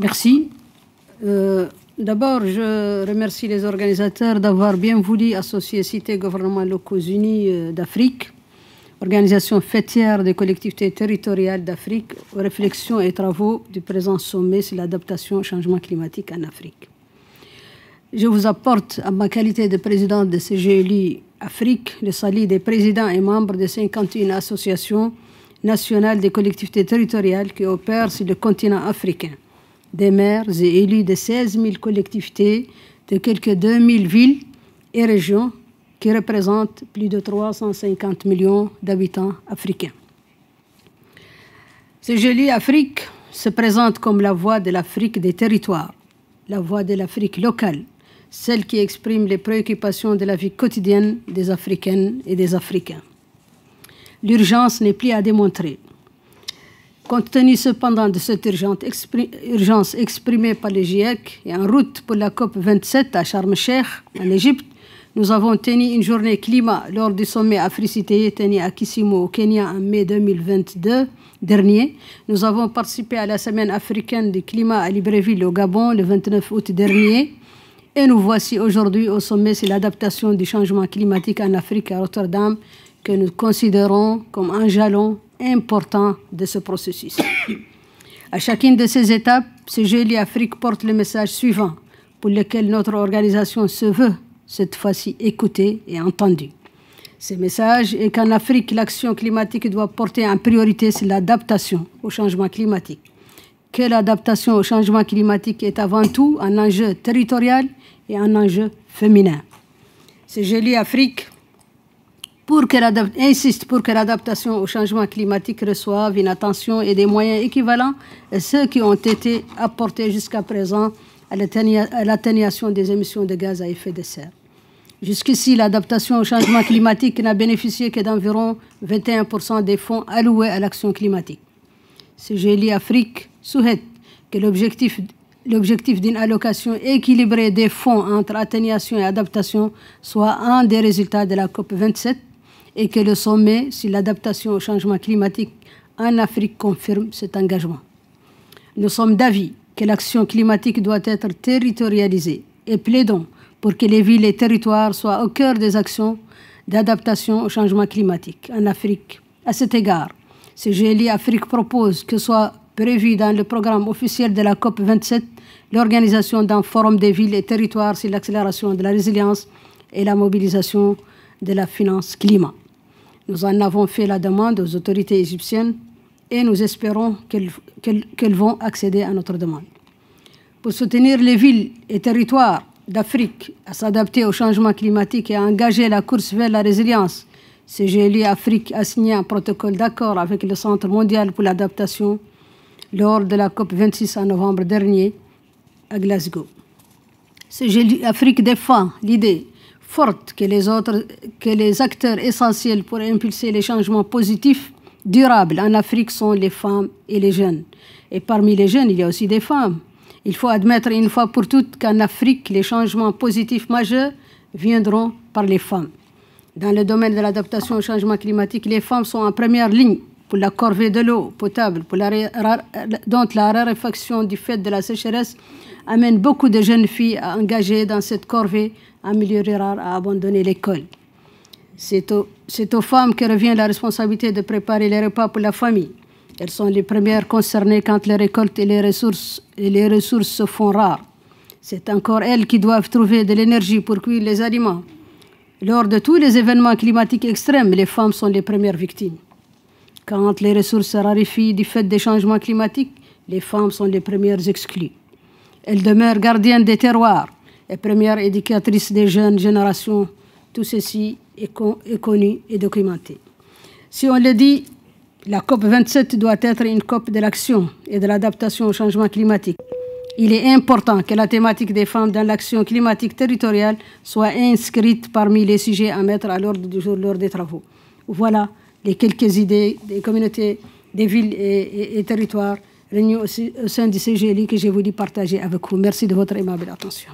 Merci. Euh, d'abord, je remercie les organisateurs d'avoir bien voulu associer Cité Gouvernement Locaux Unis euh, d'Afrique, organisation fêtière des collectivités territoriales d'Afrique, aux réflexions et travaux du présent sommet sur l'adaptation au changement climatique en Afrique. Je vous apporte, à ma qualité de présidente de CGLI Afrique, le salut des présidents et membres de 51 associations nationales des collectivités territoriales qui opèrent sur le continent africain des maires et élus de 16 000 collectivités de quelques 2 000 villes et régions qui représentent plus de 350 millions d'habitants africains. Ce joli Afrique se présente comme la voix de l'Afrique des territoires, la voix de l'Afrique locale, celle qui exprime les préoccupations de la vie quotidienne des Africaines et des Africains. L'urgence n'est plus à démontrer. Compte tenu cependant de cette urgence exprimée par le GIEC et en route pour la COP 27 à Sharm el en Égypte, nous avons tenu une journée climat lors du sommet Africité tenu à Kisumu au Kenya en mai 2022 dernier. Nous avons participé à la semaine africaine du climat à Libreville au Gabon le 29 août dernier. Et nous voici aujourd'hui au sommet sur l'adaptation du changement climatique en Afrique à Rotterdam que nous considérons comme un jalon important de ce processus. À chacune de ces étapes, ce Joli Afrique porte le message suivant, pour lequel notre organisation se veut cette fois-ci écoutée et entendue. Ce message est qu'en Afrique, l'action climatique doit porter en priorité sur l'adaptation au changement climatique. Que l'adaptation au changement climatique est avant tout un enjeu territorial et un enjeu féminin. Ce Joli Afrique pour que insiste pour que l'adaptation au changement climatique reçoive une attention et des moyens équivalents à ceux qui ont été apportés jusqu'à présent à l'atténuation des émissions de gaz à effet de serre. Jusqu'ici, l'adaptation au changement climatique n'a bénéficié que d'environ 21% des fonds alloués à l'action climatique. Ce Gélie Afrique souhaite que l'objectif l'objectif d'une allocation équilibrée des fonds entre atténuation et adaptation soit un des résultats de la COP 27 et que le sommet sur l'adaptation au changement climatique en Afrique confirme cet engagement. Nous sommes d'avis que l'action climatique doit être territorialisée et plaidons pour que les villes et territoires soient au cœur des actions d'adaptation au changement climatique en Afrique. À cet égard, CGLI Afrique propose que soit prévu dans le programme officiel de la COP 27 l'organisation d'un forum des villes et territoires sur l'accélération de la résilience et la mobilisation de la finance climat. Nous en avons fait la demande aux autorités égyptiennes et nous espérons qu'elles vont accéder à notre demande. Pour soutenir les villes et territoires d'Afrique à s'adapter au changement climatique et à engager la course vers la résilience, CGLI Afrique a signé un protocole d'accord avec le Centre mondial pour l'adaptation lors de la COP 26 en novembre dernier à Glasgow. CGLI Afrique défend l'idée forte que les autres, que les acteurs essentiels pour impulser les changements positifs durables en Afrique sont les femmes et les jeunes. Et parmi les jeunes, il y a aussi des femmes. Il faut admettre une fois pour toutes qu'en Afrique, les changements positifs majeurs viendront par les femmes. Dans le domaine de l'adaptation au changement climatique, les femmes sont en première ligne pour la corvée de l'eau potable, pour la dont la raréfaction du fait de la sécheresse amène beaucoup de jeunes filles à engager dans cette corvée à milieu à abandonner l'école. C'est aux, aux, femmes que revient la responsabilité de préparer les repas pour la famille. Elles sont les premières concernées quand les récoltes et les ressources, et les ressources se font rares. C'est encore elles qui doivent trouver de l'énergie pour cuire les aliments. Lors de tous les événements climatiques extrêmes, les femmes sont les premières victimes. Quand les ressources se raréfient du fait des changements climatiques, les femmes sont les premières exclues. Elles demeurent gardiennes des terroirs et premières éducatrices des jeunes générations. Tout ceci est, connu et documenté. Si on le dit, la COP27 doit être une COP de l'action et de l'adaptation au changement climatique. Il est important que la thématique des femmes dans l'action climatique territoriale soit inscrite parmi les sujets à mettre à l'ordre du jour lors des travaux. Voilà les quelques idées des communautés, des villes et, territoires réunis au, sein du CGLI que j'ai voulu partager avec vous. Merci de votre aimable attention.